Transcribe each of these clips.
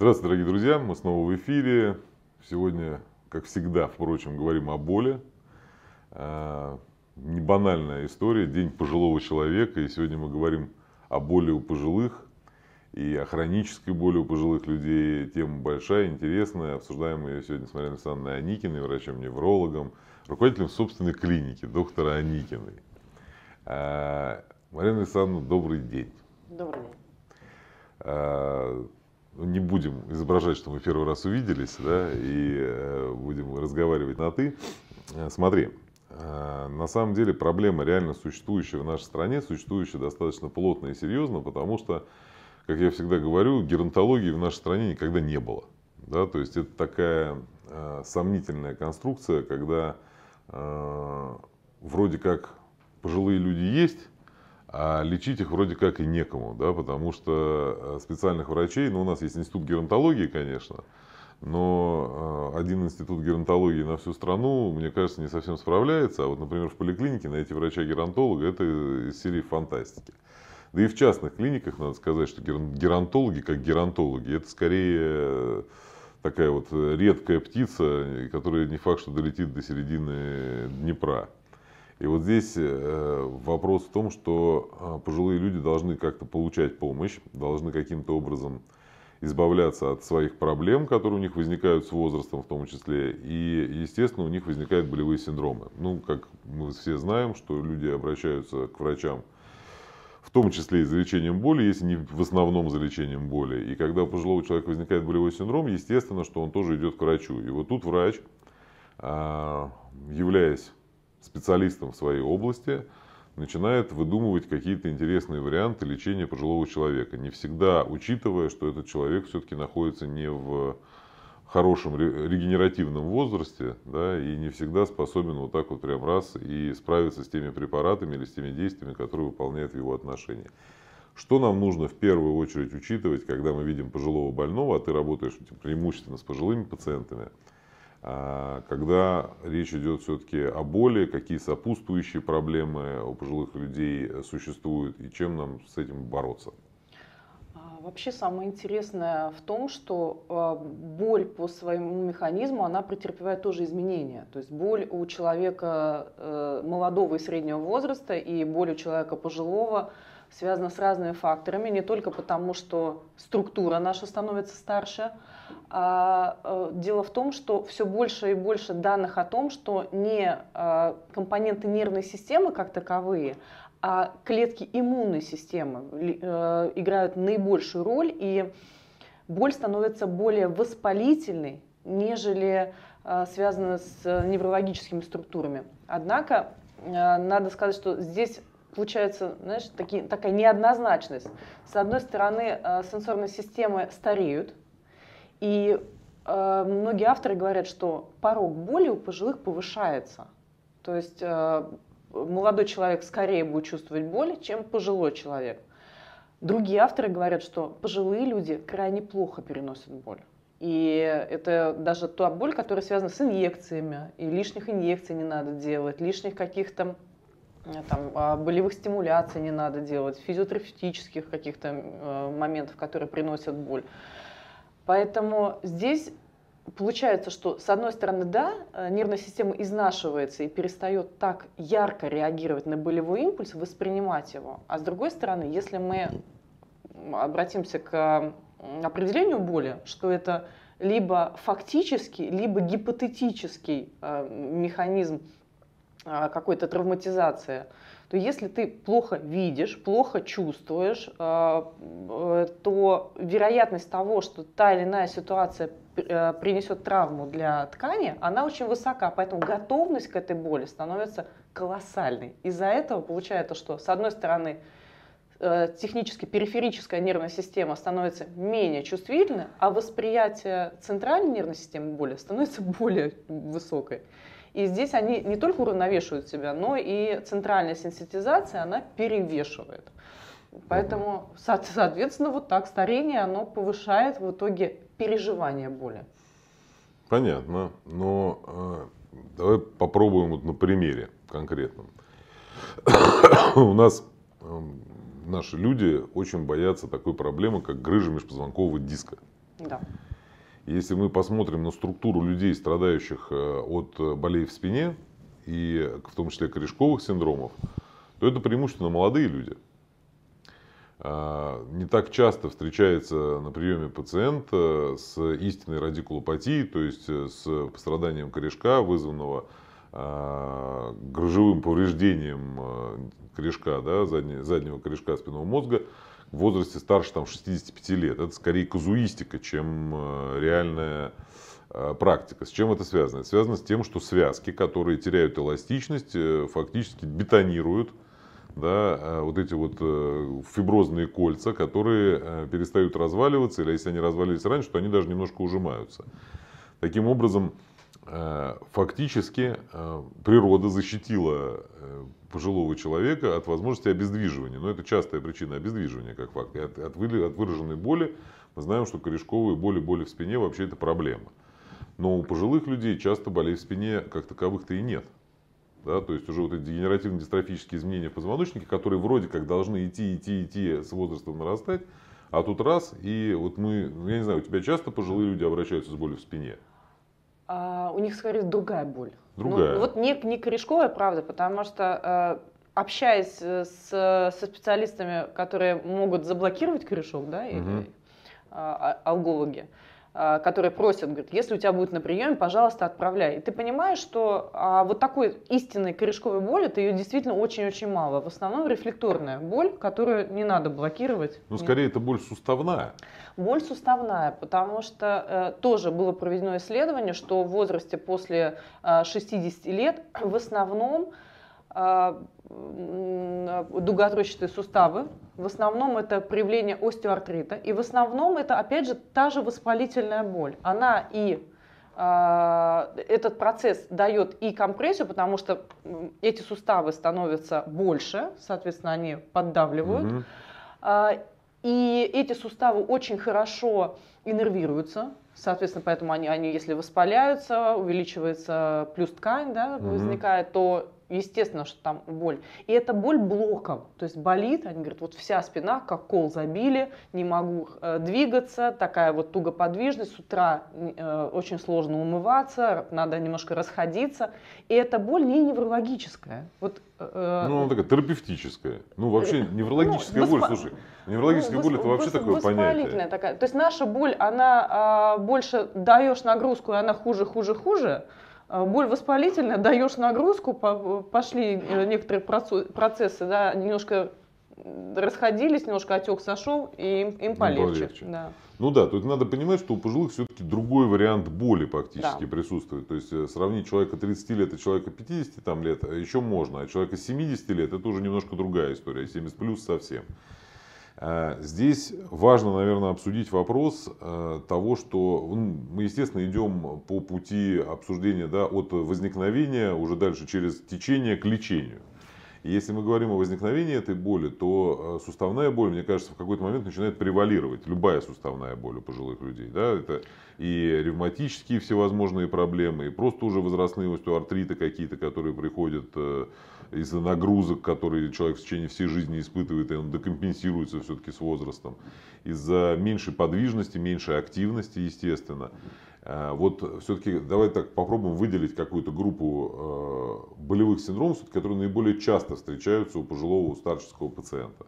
Здравствуйте, дорогие друзья, мы снова в эфире. Сегодня, как всегда, впрочем, говорим о боли. Э, Небанальная история, день пожилого человека, и сегодня мы говорим о боли у пожилых и о хронической боли у пожилых людей. Тема большая, интересная, обсуждаем ее сегодня с Мариной Александровной Аникиной, врачом-неврологом, руководителем собственной клиники, доктора Аникиной. Э, Марина Александровна, добрый день. Добрый день. Э, не будем изображать, что мы первый раз увиделись, да, и э, будем разговаривать на «ты». Э, смотри, э, на самом деле проблема реально существующая в нашей стране, существующая достаточно плотно и серьезно, потому что, как я всегда говорю, геронтологии в нашей стране никогда не было. Да? То есть это такая э, сомнительная конструкция, когда э, вроде как пожилые люди есть, а лечить их вроде как и некому, да, потому что э, специальных врачей, ну у нас есть институт геронтологии, конечно, но э, один институт геронтологии на всю страну, мне кажется, не совсем справляется. А вот, например, в поликлинике найти врача-геронтолога – это из серии фантастики. Да и в частных клиниках надо сказать, что геронтологи, как геронтологи, это скорее такая вот редкая птица, которая не факт, что долетит до середины Днепра. И вот здесь э, вопрос в том, что э, пожилые люди должны как-то получать помощь, должны каким-то образом избавляться от своих проблем, которые у них возникают с возрастом в том числе, и, естественно, у них возникают болевые синдромы. Ну, как мы все знаем, что люди обращаются к врачам, в том числе и за лечением боли, если не в основном за лечением боли. И когда у пожилого человека возникает болевой синдром, естественно, что он тоже идет к врачу. И вот тут врач, а, являясь специалистом в своей области, начинает выдумывать какие-то интересные варианты лечения пожилого человека, не всегда учитывая, что этот человек все-таки находится не в хорошем регенеративном возрасте, да, и не всегда способен вот так вот прям раз и справиться с теми препаратами или с теми действиями, которые выполняет его отношении. Что нам нужно в первую очередь учитывать, когда мы видим пожилого больного, а ты работаешь преимущественно с пожилыми пациентами – а, когда речь идет все-таки о боли, какие сопутствующие проблемы у пожилых людей существуют и чем нам с этим бороться? А, вообще самое интересное в том, что а, боль по своему механизму, она претерпевает тоже изменения. То есть боль у человека э, молодого и среднего возраста и боль у человека пожилого связана с разными факторами, не только потому, что структура наша становится старше, а, э, дело в том, что все больше и больше данных о том, что не а, компоненты нервной системы как таковые, а клетки иммунной системы э, играют наибольшую роль, и боль становится более воспалительной, нежели а, связана с э, неврологическими структурами. Однако надо сказать, что здесь получается, знаешь, такие, такая неоднозначность. С одной стороны, сенсорные системы стареют, и э, многие авторы говорят, что порог боли у пожилых повышается. То есть э, молодой человек скорее будет чувствовать боль, чем пожилой человек. Другие авторы говорят, что пожилые люди крайне плохо переносят боль. И это даже та боль, которая связана с инъекциями. И лишних инъекций не надо делать, лишних каких-то э, там, а, болевых стимуляций не надо делать, физиотерапевтических каких-то э, моментов, которые приносят боль. Поэтому здесь получается, что с одной стороны, да, э, нервная система изнашивается и перестает так ярко реагировать на болевой импульс, воспринимать его. А с другой стороны, если мы обратимся к определению боли, что это либо фактический, либо гипотетический э, механизм э, какой-то травматизации – то если ты плохо видишь, плохо чувствуешь, э, э, то вероятность того, что та или иная ситуация э, принесет травму для ткани, она очень высока, поэтому готовность к этой боли становится колоссальной. Из-за этого получается, что с одной стороны технически периферическая нервная система становится менее чувствительной, а восприятие центральной нервной системы боли становится более высокой. И здесь они не только уравновешивают себя, но и центральная сенситизация, она перевешивает. Поэтому, соответственно, вот так старение, оно повышает в итоге переживание боли. Понятно, но э, давай попробуем вот на примере конкретном. У нас э, наши люди очень боятся такой проблемы, как грыжа межпозвонкового диска. Да. Если мы посмотрим на структуру людей, страдающих э, от э, болей в спине, и в том числе корешковых синдромов, то это преимущественно молодые люди. А, не так часто встречается на приеме пациент э, с истинной радикулопатией, то есть с постраданием корешка, вызванного а, грыжевым повреждением корешка, да, заднего корешка спинного мозга, в возрасте старше там, 65 лет. Это скорее казуистика, чем э, реальная э, практика. С чем это связано? Это связано с тем, что связки, которые теряют эластичность, э, фактически бетонируют да, вот эти вот фиброзные кольца, которые перестают разваливаться, или если они развалились раньше, то они даже немножко ужимаются. Таким образом, Э, фактически э, природа защитила э, пожилого человека от возможности обездвиживания. Но это частая причина обездвиживания, как факт. И от, от, от выраженной боли мы знаем, что корешковые боли, боли в спине вообще это проблема. Но у пожилых людей часто болей в спине как таковых-то и нет. Да, то есть уже вот эти дегенеративно-дистрофические изменения в позвоночнике, которые вроде как должны идти, идти, идти с возрастом нарастать, а тут раз, и вот мы, ну, я не знаю, у тебя часто пожилые люди обращаются с болью в спине? А, у них скорее другая боль. Ну, другая. Ну, вот не, не корешковая, правда, потому что а, общаясь э, с, со специалистами, которые могут заблокировать корешок, да, или угу. Э, а, алгологи, а, которые просят, говорят, если у тебя будет на приеме, пожалуйста, отправляй. И ты понимаешь, что а, вот такой истинной корешковой боли, ты ее действительно очень-очень мало. В основном рефлекторная боль, которую не надо блокировать. Ну, скорее, Нет. это боль суставная. Боль суставная, потому что э, тоже было проведено исследование, что в возрасте после э, 60 лет в основном э, дуготрущатые суставы. В основном это проявление остеоартрита. И в основном это, опять же, та же воспалительная боль. Она и а, этот процесс дает и компрессию, потому что эти суставы становятся больше, соответственно, они поддавливают. Угу. И эти суставы очень хорошо иннервируются, соответственно, поэтому они, они если воспаляются, увеличивается плюс ткань, да, угу. возникает, то естественно, что там боль. И это боль блоком, то есть болит, они говорят, вот вся спина, как кол забили, не могу э, двигаться, такая вот тугоподвижность. подвижность, с утра э, очень сложно умываться, надо немножко расходиться. И эта боль не неврологическая. Вот, э, э ну, она такая терапевтическая. Ну, э, вообще ну, неврологическая ну, боль, воспа... слушай, неврологическая ну, боль вос... это вообще вос... такое понятие. Такая. То есть наша боль, она э, больше даешь нагрузку, и она хуже, хуже, хуже, а, боль воспалительная, даешь нагрузку, пошли э, некоторые процессы, да, немножко расходились, немножко отек сошел, и им, им полегче. полегче. Да. Ну да, тут надо понимать, что у пожилых все-таки другой вариант боли практически да. присутствует. То есть э, сравнить человека 30 лет и человека 50 там, лет э, еще можно, а человека 70 лет это уже немножко другая история, 70 плюс совсем. Э, здесь важно, наверное, обсудить вопрос э, того, что мы, естественно, идем по пути обсуждения да, от возникновения уже дальше через течение к лечению если мы говорим о возникновении этой боли, то э, суставная боль, мне кажется, в какой-то момент начинает превалировать. Любая суставная боль у пожилых людей. Да? Это и ревматические всевозможные проблемы, и просто уже возрастные остеоартриты какие-то, которые приходят э, из-за нагрузок, которые человек в течение всей жизни испытывает, и он декомпенсируется все-таки с возрастом. Из-за меньшей подвижности, меньшей активности, естественно. Э, вот все-таки давай так попробуем выделить какую-то группу э, болевых синдромов, которые наиболее часто встречаются у пожилого, у старческого пациента.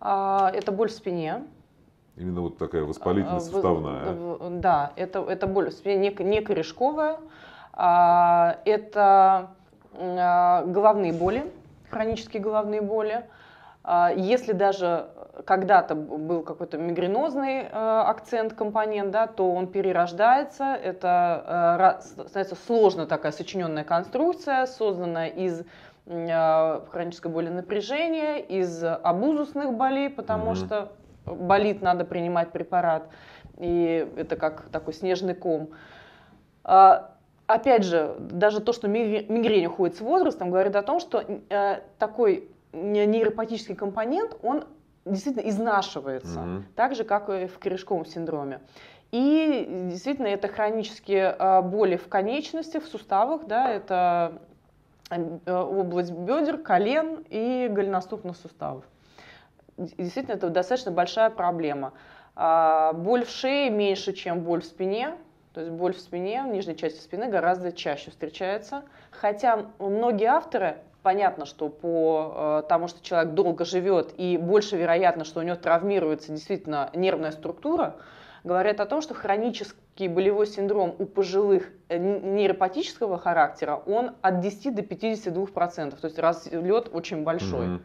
А, это боль в спине. Именно вот такая э, воспалительность суставная. Да, это, это боль в спине не, не корешковая. А, это головные боли, хронические головные боли. А, если даже э, когда-то был какой-то мигренозный э, акцент, компонент, да, то он перерождается, это э, становится сложно такая сочиненная конструкция, созданная из хронической боли напряжения, из абузусных болей, потому mm-hmm. что болит, надо принимать препарат, и это как такой снежный ком. А, опять же, даже то, что мигрень уходит с возрастом, говорит о том, что такой нейропатический компонент, он действительно изнашивается, угу. так же, как и в корешковом синдроме. И действительно, это хронические а, боли в конечностях, в суставах, да, это а, э, область бедер, колен и голеностопных суставов. Действительно, это достаточно большая проблема. А, боль в шее меньше, чем боль в спине. То есть боль в спине, в нижней части спины гораздо чаще встречается. Хотя многие авторы понятно, что по э, тому, что человек долго живет и больше вероятно, что у него травмируется действительно нервная структура, говорят о том, что хронический болевой синдром у пожилых э, нейропатического характера, он от 10 до 52 процентов, то есть разлет очень большой. Mm-hmm.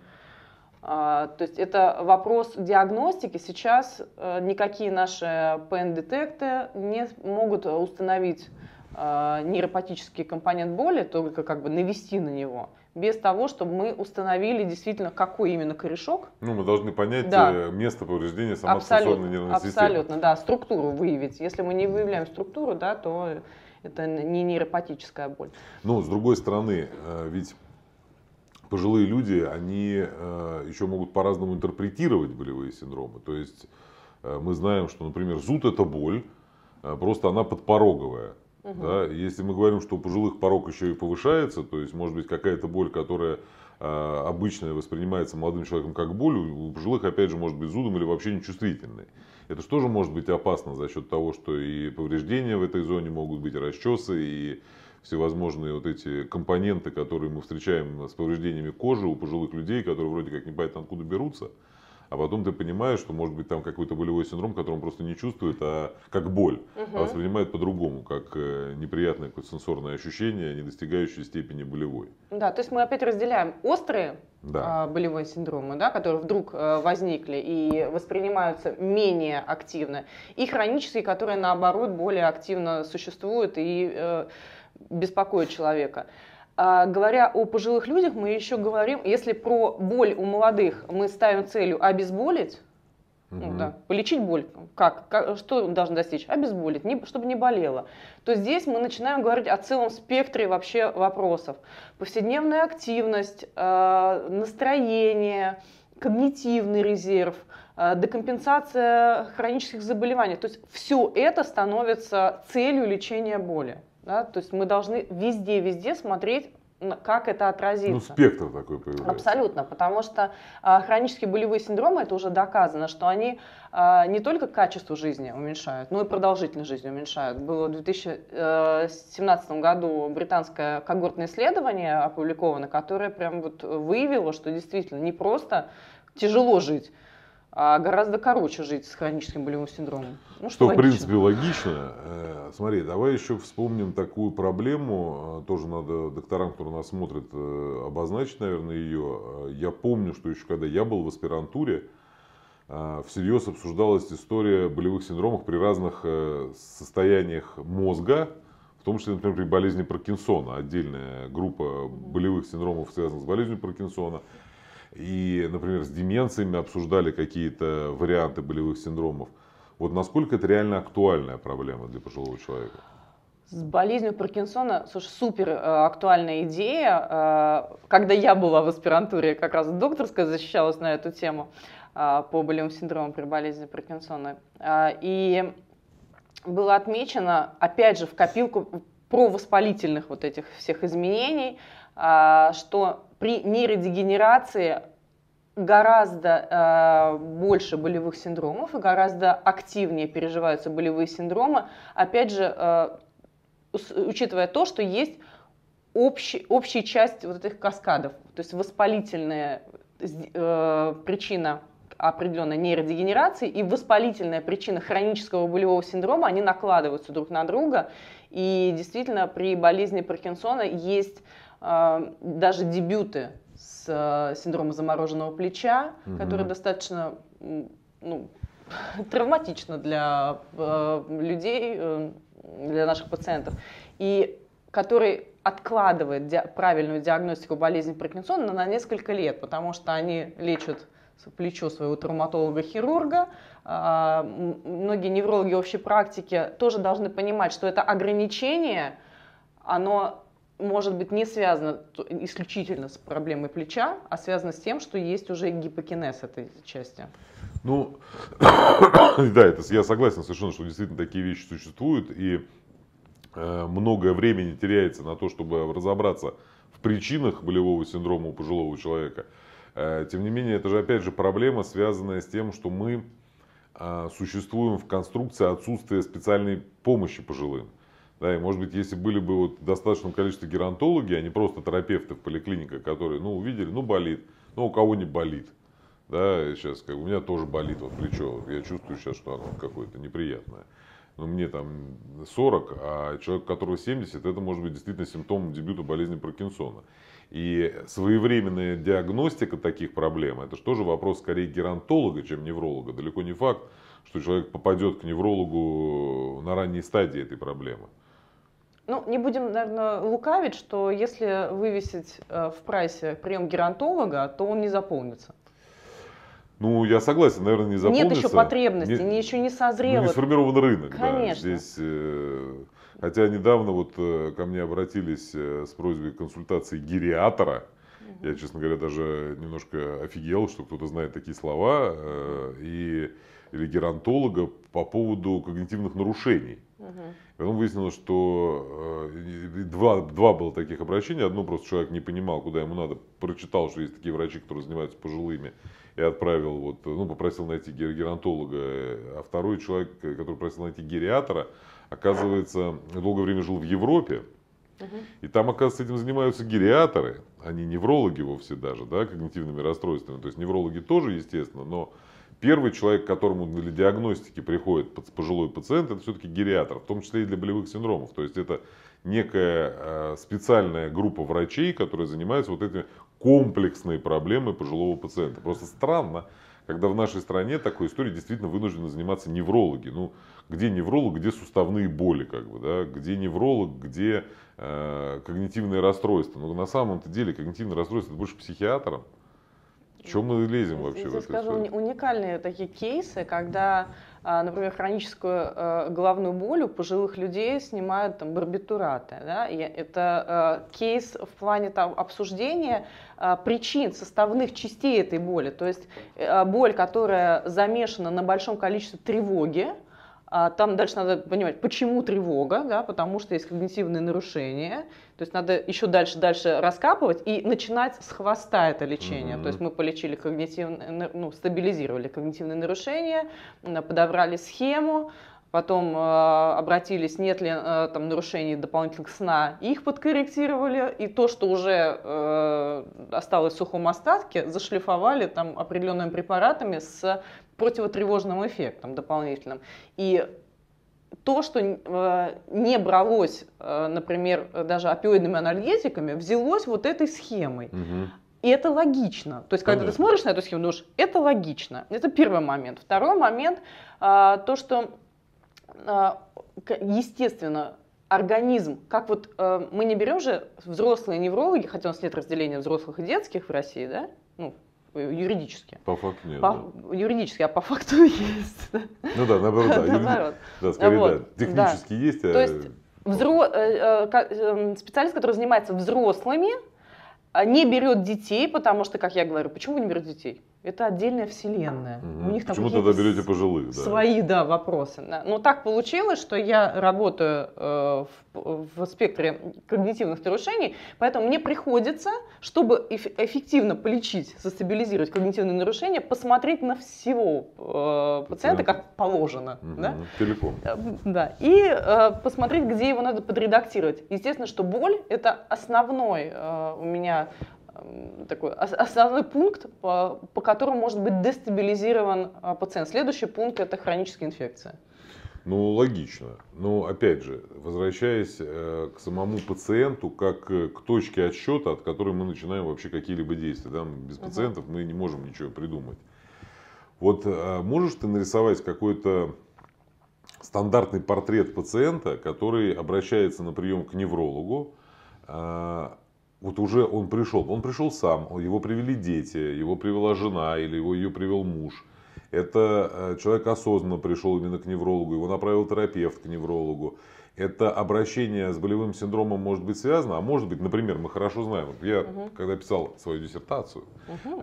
А, то есть это вопрос диагностики. Сейчас а, никакие наши ПН-детекты не могут установить а, нейропатический компонент боли, только как бы навести на него без того, чтобы мы установили действительно, какой именно корешок. Ну, мы должны понять да. Э, место повреждения самосенсорной нервной абсолютно, системы. Абсолютно, да, структуру выявить. Если мы не выявляем структуру, да, то это не нейропатическая боль. Ну, с другой стороны, э, ведь пожилые люди, они э, еще могут по-разному интерпретировать болевые синдромы. То есть мы знаем, что, например, зуд это боль, просто она подпороговая. Угу. Да? Если мы говорим, что у пожилых порог еще и повышается, то есть может быть какая-то боль, которая э, обычная воспринимается молодым человеком как боль, у пожилых опять же может быть зудом или вообще нечувствительной. Это же тоже может быть опасно за счет того, что и повреждения в этой зоне могут быть, расчесы, и всевозможные вот эти компоненты, которые мы встречаем с повреждениями кожи у пожилых людей, которые вроде как не понятно, откуда берутся а потом ты понимаешь, что может быть там какой-то болевой синдром, который он просто не чувствует, а как боль, угу. а воспринимает по-другому, как э, неприятное какое-то сенсорное ощущение, не достигающее степени болевой. Да, то есть мы опять разделяем острые да. А, болевые синдромы, да, которые вдруг э, возникли и воспринимаются менее активно, и хронические, которые наоборот более активно существуют и э, беспокоят человека. А, говоря о пожилых людях, мы еще говорим, если про боль у молодых мы ставим целью обезболить, Угу. да. Полечить боль. Как? как? Что он должен достичь? Обезболить, не, чтобы не болело. То здесь мы начинаем говорить о целом спектре вообще вопросов. Повседневная активность, а, настроение, когнитивный резерв, а, декомпенсация хронических заболеваний. То есть все это становится целью лечения боли. Да? То есть мы должны везде-везде смотреть как это отразится. Ну, спектр такой появляется. Абсолютно, потому что а, хронические болевые синдромы, это уже доказано, что они а, не только качество жизни уменьшают, но и продолжительность жизни уменьшают. Было в 2017 э, году британское когортное исследование опубликовано, которое прям вот выявило, что действительно не просто тяжело жить, а гораздо короче жить с хроническим болевым синдромом. Ну, что, что в принципе логично. Э, смотри, давай еще вспомним такую проблему. Э, тоже надо докторам, которые нас смотрят, э, обозначить, наверное, ее. Я помню, что еще когда я был в аспирантуре, всерьез обсуждалась история болевых синдромов при разных состояниях мозга, в том числе, например, при болезни Паркинсона. Отдельная группа болевых синдромов, связанных с болезнью Паркинсона и, например, с деменциями обсуждали какие-то варианты болевых синдромов. Вот насколько это реально актуальная проблема для пожилого человека? С болезнью Паркинсона, слушай, супер э, актуальная идея. Э, когда я была в аспирантуре, как раз докторская защищалась на эту тему э, по болевым синдромам при болезни Паркинсона. И было отмечено, опять же, в копилку провоспалительных вот этих всех изменений, что при нейродегенерации гораздо э, больше болевых синдромов и гораздо активнее переживаются болевые синдромы, опять же, э, учитывая то, что есть общий, общая часть вот этих каскадов, то есть воспалительная э, причина определенной нейродегенерации и воспалительная причина хронического болевого синдрома, они накладываются друг на друга. И действительно, при болезни Паркинсона есть а, даже дебюты с э, синдромом замороженного плеча, угу. который достаточно ну, травматично для э, людей, э, для наших пациентов, и который откладывает ди правильную диагностику болезни Паркинсона на несколько лет, потому что они лечат плечо своего травматолога-хирурга. Э, многие неврологи общей практики тоже должны понимать, что это ограничение, оно может быть, не связано исключительно с проблемой плеча, а связано с тем, что есть уже гипокинез этой части. Ну, да, это, я согласен совершенно, что действительно такие вещи существуют, и э, многое времени теряется на то, чтобы разобраться в причинах болевого синдрома у пожилого человека. Э, тем не менее, это же опять же проблема, связанная с тем, что мы э, существуем в конструкции отсутствия специальной помощи пожилым. Да, и может быть, если были бы вот достаточное количество количестве геронтологи, а не просто терапевты в поликлиниках, которые, ну, увидели, ну, болит, ну, у кого не болит. Да, сейчас, как у меня тоже болит вот плечо. Я чувствую сейчас, что оно какое-то неприятное. Но ну, мне там 40, а человек, которого 70, это может быть действительно симптом дебюта болезни Паркинсона. И своевременная диагностика таких проблем, это же тоже вопрос скорее геронтолога, чем невролога. Далеко не факт, что человек попадет к неврологу на ранней стадии этой проблемы. Ну, не будем, наверное, лукавить, что если вывесить э, в прайсе прием геронтолога, то он не заполнится. Ну, я согласен, наверное, не заполнится. Нет еще потребности, не, еще не созрело. Ну, не сформирован рынок, Конечно. да. Здесь, э, хотя недавно вот э, ко мне обратились э, с просьбой консультации гериатора. Угу. Я, честно говоря, даже немножко офигел, что кто-то знает такие слова. Э, и, или геронтолога по поводу когнитивных нарушений. Угу. Потом выяснилось, что э, два, два было таких обращения. Одно просто человек не понимал, куда ему надо. Прочитал, что есть такие врачи, которые занимаются пожилыми. И отправил, вот, ну, попросил найти геронтолога. А второй человек, э, который просил найти гериатора, оказывается, долгое время жил в Европе. И там, оказывается, этим занимаются гериаторы. Они неврологи вовсе даже, да, когнитивными расстройствами. То есть неврологи тоже, естественно, но первый человек, к которому для диагностики приходит пожилой пациент, это все-таки гериатр, в том числе и для болевых синдромов. То есть это некая э, специальная группа врачей, которые занимаются вот этими комплексной проблемой пожилого пациента. Просто странно, когда в нашей стране такой историей действительно вынуждены заниматься неврологи. Ну, где невролог, где суставные боли, как бы, да? где невролог, где э, когнитивные расстройства. Но ну, на самом-то деле когнитивные расстройства это больше психиатром. Чем мы лезем вообще я в это? скажу, уникальные такие кейсы, когда, а, например, хроническую э, головную боль у пожилых людей снимают там, барбитураты. Да? И это э, кейс в плане там, обсуждения э, причин, составных частей этой боли. То есть боль, которая замешана на большом количестве тревоги, а, там дальше надо понимать, почему тревога, да, потому что есть когнитивные нарушения, то есть надо еще дальше, дальше раскапывать и начинать с хвоста это лечение. Mm-hmm. То есть мы полечили когнитивные, ну, стабилизировали когнитивные нарушения, подобрали схему, потом э, обратились, нет ли э, там нарушений дополнительных сна, их подкорректировали, и то, что уже э, осталось в сухом остатке, зашлифовали там определенными препаратами с противотревожным эффектом дополнительным. И то, что э, не бралось, э, например, даже опиоидными анальгетиками, взялось вот этой схемой. И это логично. То есть, когда ты смотришь на эту схему, думаешь, это логично. Это первый момент. Второй момент, э, то, что, естественно, организм, как вот мы не берем же взрослые неврологи, хотя у нас нет разделения взрослых и детских в России, да, ну, юридически. По факту нет. По, да. Юридически, а по факту есть. Ну да, наоборот, да. наоборот. Да, скорее, вот. да. Технически есть. А... Э, э, э, специалист, который занимается взрослыми, не берет детей, потому что, как я говорю, почему вы не берете детей? Это отдельная вселенная. Угу. У них Почему тогда берете пожилых? Да. Свои, да, вопросы. Но ну, так получилось, что я работаю э, в, в спектре когнитивных нарушений, поэтому мне приходится, чтобы эф- эффективно полечить, состабилизировать когнитивные нарушения, посмотреть на всего э, пациента, как положено. Угу. Да? Телефон. Э, да. И э, посмотреть, где его надо подредактировать. Естественно, что боль – это основной э, у меня такой основной пункт, по, по которому может быть дестабилизирован а, пациент. Следующий пункт – это хроническая инфекция. Ну, логично. Но, ну, опять же, возвращаясь э, к самому пациенту, как э, к точке отсчета, от которой мы начинаем вообще какие-либо действия. Да? Без uh пациентов мы не можем ничего придумать. Вот э, можешь ты нарисовать какой-то стандартный портрет пациента, который обращается на прием к неврологу, а, вот уже он пришел. Он пришел сам, его привели дети, его привела жена или его, ее привел муж. Это э, человек осознанно пришел именно к неврологу, его направил терапевт к неврологу. Это обращение с болевым синдромом может быть связано, а может быть, например, мы хорошо знаем, я угу. когда писал свою диссертацию, угу.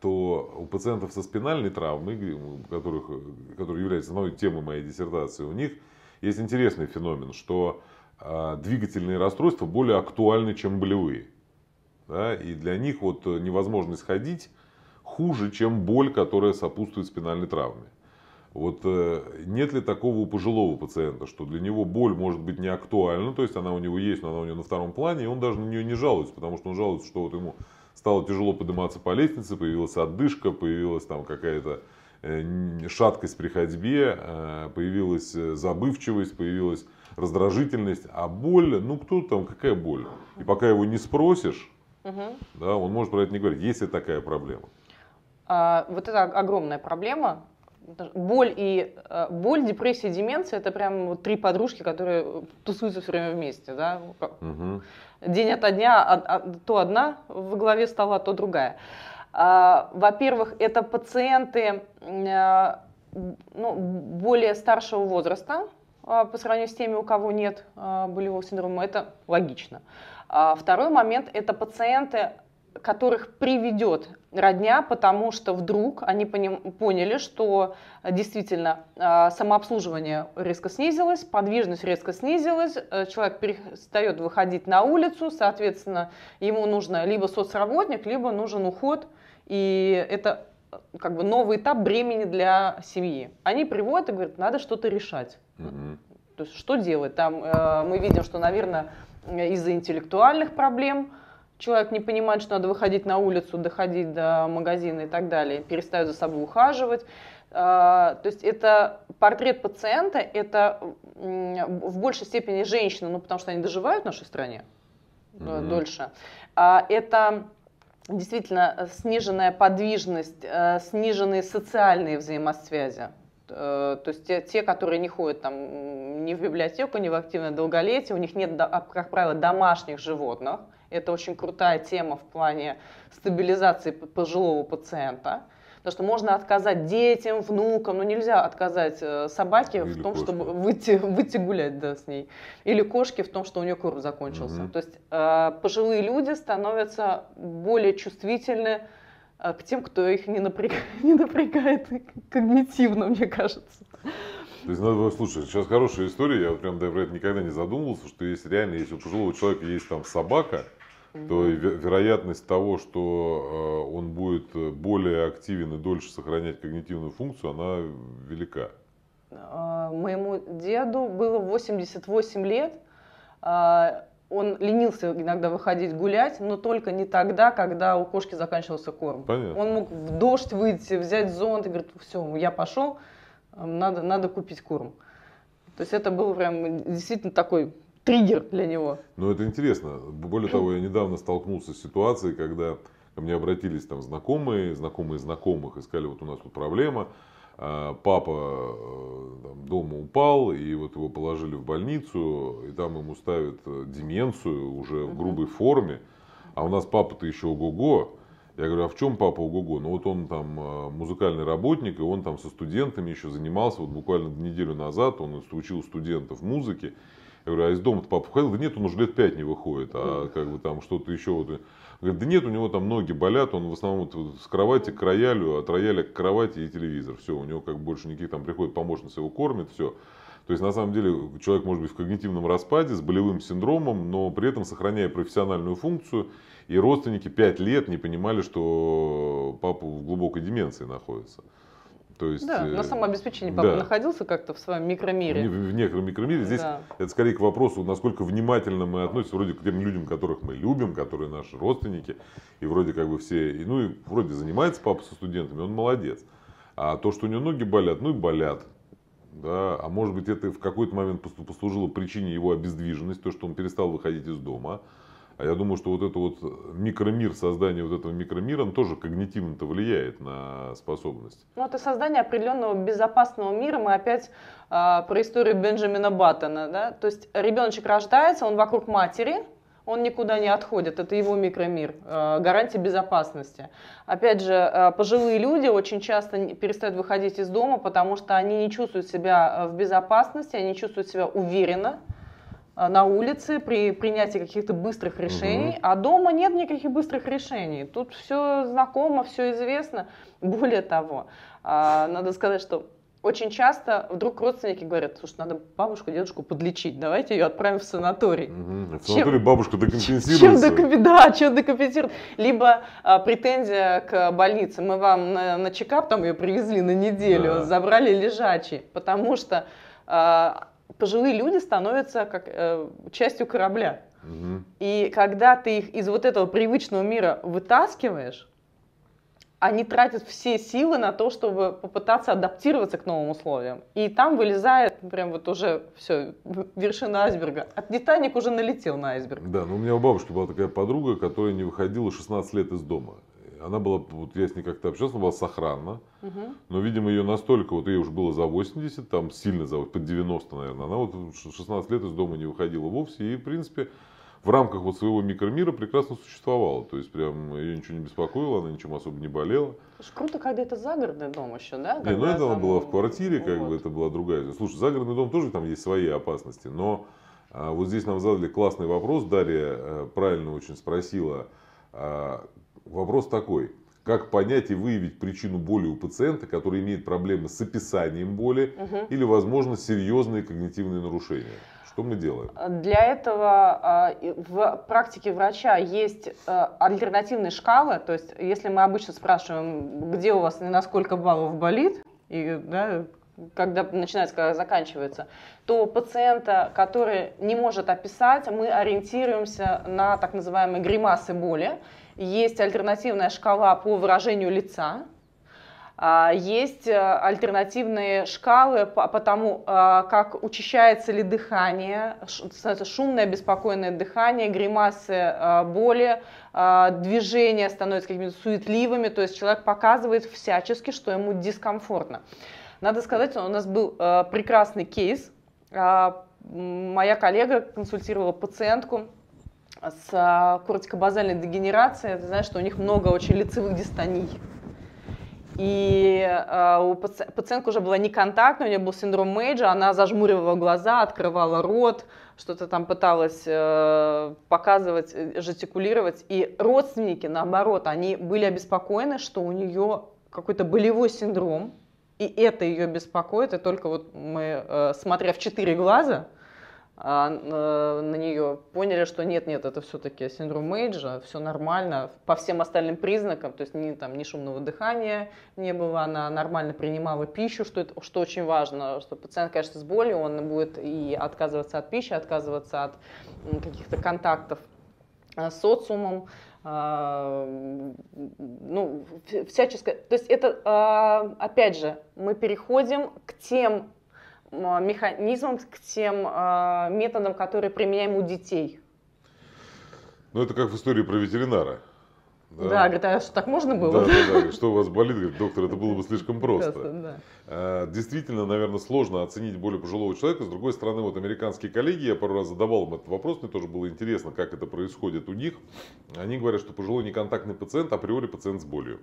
то у пациентов со спинальной травмой, которых, э, которые являются новой темой моей диссертации, у них есть интересный феномен, что а, двигательные расстройства более актуальны, чем болевые. Да? И для них вот э, невозможность ходить хуже, чем боль, которая сопутствует спинальной травме. Вот э, нет ли такого у пожилого пациента, что для него боль может быть не актуальна, то есть она у него есть, но она у него на втором плане, и он даже на нее не жалуется, потому что он жалуется, что вот ему стало тяжело подниматься по лестнице, появилась отдышка, появилась там какая-то э, шаткость при ходьбе, появилась забывчивость, появилась раздражительность, а боль, ну кто там, какая боль? И пока его не спросишь, угу. да, он может про это не говорить, есть ли такая проблема. А, вот это огромная проблема. Боль и э, боль, депрессия, деменция это прям вот три подружки, которые тусуются все время вместе. Да? Угу. День ото дня то одна в голове стала, то другая. А, во-первых, это пациенты э, ну, более старшего возраста, а, по сравнению с теми, у кого нет а, болевого синдрома, это логично. А, второй момент – это пациенты, которых приведет родня, потому что вдруг они поняли, что действительно самообслуживание резко снизилось, подвижность резко снизилась, э, человек перестает выходить на улицу, соответственно, ему нужно либо соцработник, либо нужен уход, и это как бы новый этап бремени для семьи. Они приводят и говорят, надо что-то решать. mm То есть что делать? Там э, мы видим, что, наверное, из-за интеллектуальных проблем человек не понимает, что надо выходить на улицу, доходить до магазина и так далее, перестают за собой ухаживать. Э, то есть это портрет пациента, это в большей степени женщина, ну потому что они доживают в нашей стране mm-hmm. дольше. А это действительно э, сниженная подвижность, э, сниженные социальные взаимосвязи. Э, то есть те, те, которые не ходят там ни в библиотеку, ни в активное долголетие, у них нет, как правило, домашних животных. Это очень крутая тема в плане стабилизации пожилого пациента. Потому что можно отказать детям, внукам, но нельзя отказать э, собаке Или в том, кошки. чтобы выйти, выйти гулять да, с ней. Или кошке в том, что у нее корм закончился. Угу. То есть э, пожилые люди становятся более чувствительны э, к тем, кто их не, напряг... не напрягает когнитивно, мне кажется. То есть надо было, слушай, сейчас хорошая история, я прям, да, про это никогда не задумывался, что есть реально, если у пожилого человека есть там собака, угу. то вероятность того, что э, он будет э, более активен и дольше сохранять когнитивную функцию, она велика. А, моему деду было 88 лет. А, он ленился иногда выходить гулять, но только не тогда, когда у кошки заканчивался корм. Понятно. Он мог в дождь выйти, взять зонт и говорит, все, я пошел, надо, надо купить корм. То есть это был прям действительно такой триггер для него. Ну, это интересно. Более того, я недавно столкнулся с ситуацией, когда ко мне обратились там знакомые, знакомые знакомых, и сказали, вот у нас тут проблема, а, папа э, там, дома упал, и вот его положили в больницу, и там ему ставят э, деменцию уже в грубой форме, а у нас папа-то еще ого-го. Я говорю, а в чем папа ого-го? Ну вот он там э, музыкальный работник, и он там со студентами еще занимался, вот буквально неделю назад он учил студентов музыке, я говорю, а из дома-то папа выходил? Да нет, он уже лет пять не выходит, а как бы там что-то еще. Вот. Говорит, да нет, у него там ноги болят, он в основном вот с кровати к роялю, от рояля к кровати и телевизор. Все, у него как больше никаких там приходит помощница, его кормит, все. То есть, на самом деле, человек может быть в когнитивном распаде, с болевым синдромом, но при этом сохраняя профессиональную функцию. И родственники пять лет не понимали, что папа в глубокой деменции находится. То есть, да, на э, самообеспечении папа да. находился как-то в своем микромире. не в неком микромире. Здесь да. это скорее к вопросу, насколько внимательно мы относимся вроде к тем людям, которых мы любим, которые наши родственники. И вроде как бы все, и, ну и вроде занимается папа со студентами, он молодец. А то, что у него ноги болят, ну и болят. Да, а может быть это в какой-то момент послужило причине его обездвиженности то, что он перестал выходить из дома. А я думаю, что вот это вот микромир, создание вот этого микромира, он тоже когнитивно-то влияет на способность. Ну, это создание определенного безопасного мира. Мы опять э, про историю Бенджамина Баттона, да? То есть ребеночек рождается, он вокруг матери, он никуда не отходит, это его микромир, а, гарантия безопасности. Опять же, а, пожилые люди очень часто перестают выходить из дома, потому что они не чувствуют себя в безопасности, они чувствуют себя уверенно, Э, на улице при принятии каких-то быстрых решений, угу. а дома нет никаких быстрых решений. Тут все знакомо, все известно. Более того, э, надо сказать, что очень часто вдруг родственники говорят, слушай, надо бабушку, дедушку подлечить, давайте ее отправим в санаторий. Угу. В санаторий чем, бабушка докомпенсируется. Чем докомп... Да, чем докомпенсирует. Либо а, претензия к больнице, мы вам на, на чекап там ее привезли на неделю, да. забрали лежачий, потому что а, пожилые люди становятся как э, частью корабля. Угу. И когда ты их из вот этого привычного мира вытаскиваешь, они тратят все силы на то, чтобы попытаться адаптироваться к новым условиям. И там вылезает прям вот уже все, вершина айсберга. От а Титаник уже налетел на айсберг. Да, но ну, у меня у бабушки была такая подруга, которая не выходила 16 лет из дома. Она была, вот я с ней как-то общался, была сохранна. Угу. Но, видимо, ее настолько, вот ей уже было за 80, там сильно за, под 90, наверное. Она вот 16 лет из дома не выходила вовсе. И, в принципе, в рамках вот своего микромира прекрасно существовала. То есть прям ее ничего не беспокоило, она ничем особо не болела. Слушай, круто, когда это загородный дом еще, да? Когда не, ну это она была в квартире, как вот. бы это была другая. Слушай, загородный дом тоже там есть свои опасности, но а, вот здесь нам задали классный вопрос. Дарья а, правильно очень спросила, а, вопрос такой. Как понять и выявить причину боли у пациента, который имеет проблемы с описанием боли угу. или, возможно, серьезные когнитивные нарушения? Что мы делаем? Для этого а, в практике врача есть а, альтернативные шкалы. То есть, если мы обычно спрашиваем, где у вас и на сколько баллов болит, и да, когда начинается, когда заканчивается, то пациента, который не может описать, мы ориентируемся на так называемые гримасы боли. Есть альтернативная шкала по выражению лица, а, есть э, альтернативные шкалы по тому, э, как учащается ли дыхание, шумное, беспокойное дыхание, гримасы э, боли, движения становятся какими-то суетливыми, то есть человек показывает всячески, что ему дискомфортно. Надо сказать, у нас был прекрасный кейс. А, моя коллега консультировала пациентку, с а, кортикобазальной дегенерацией, ты знаешь, что у них много очень лицевых дистоний. И э, у паци- пациентка уже была неконтактная, у нее был синдром Мейджа, она зажмуривала глаза, открывала рот, что-то там пыталась э, показывать, э, жестикулировать. И родственники, наоборот, они были обеспокоены, что у нее какой-то болевой синдром, и это ее беспокоит, и только вот мы, э, смотря в четыре глаза, а, э, на нее, поняли, что нет-нет, это все-таки синдром Мейджа, все нормально, по всем остальным признакам, то есть ни, там, ни шумного дыхания не было, она нормально принимала пищу, что, это, что очень важно, что пациент, конечно, с болью, он будет и отказываться от пищи, отказываться от каких-то контактов э, с социумом, а, ну, всяческое. То есть это, а, опять же, мы переходим к тем а, механизмам, к тем а, методам, которые применяем у детей. Ну, это как в истории про ветеринара. Да, да говорит, а что так можно было? Да, да, да. Что у вас болит, говорит, доктор, это было бы слишком просто. просто да. А, действительно, наверное, сложно оценить более пожилого человека. С другой стороны, вот американские коллеги, я пару раз задавал им этот вопрос, мне тоже было интересно, как это происходит у них. Они говорят, что пожилой неконтактный пациент априори пациент с болью.